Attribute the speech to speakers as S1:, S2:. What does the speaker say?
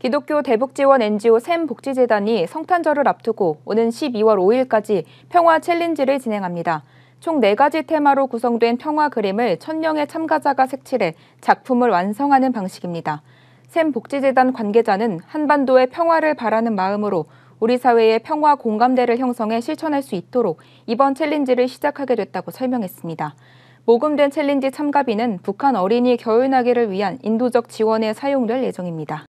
S1: 기독교 대북지원 NGO 샘 복지재단이 성탄절을 앞두고 오는 12월 5일까지 평화 챌린지를 진행합니다. 총 4가지 테마로 구성된 평화 그림을 1000명의 참가자가 색칠해 작품을 완성하는 방식입니다. 샘 복지재단 관계자는 한반도의 평화를 바라는 마음으로 우리 사회의 평화 공감대를 형성해 실천할 수 있도록 이번 챌린지를 시작하게 됐다고 설명했습니다. 모금된 챌린지 참가비는 북한 어린이 겨울나기를 위한 인도적 지원에 사용될 예정입니다.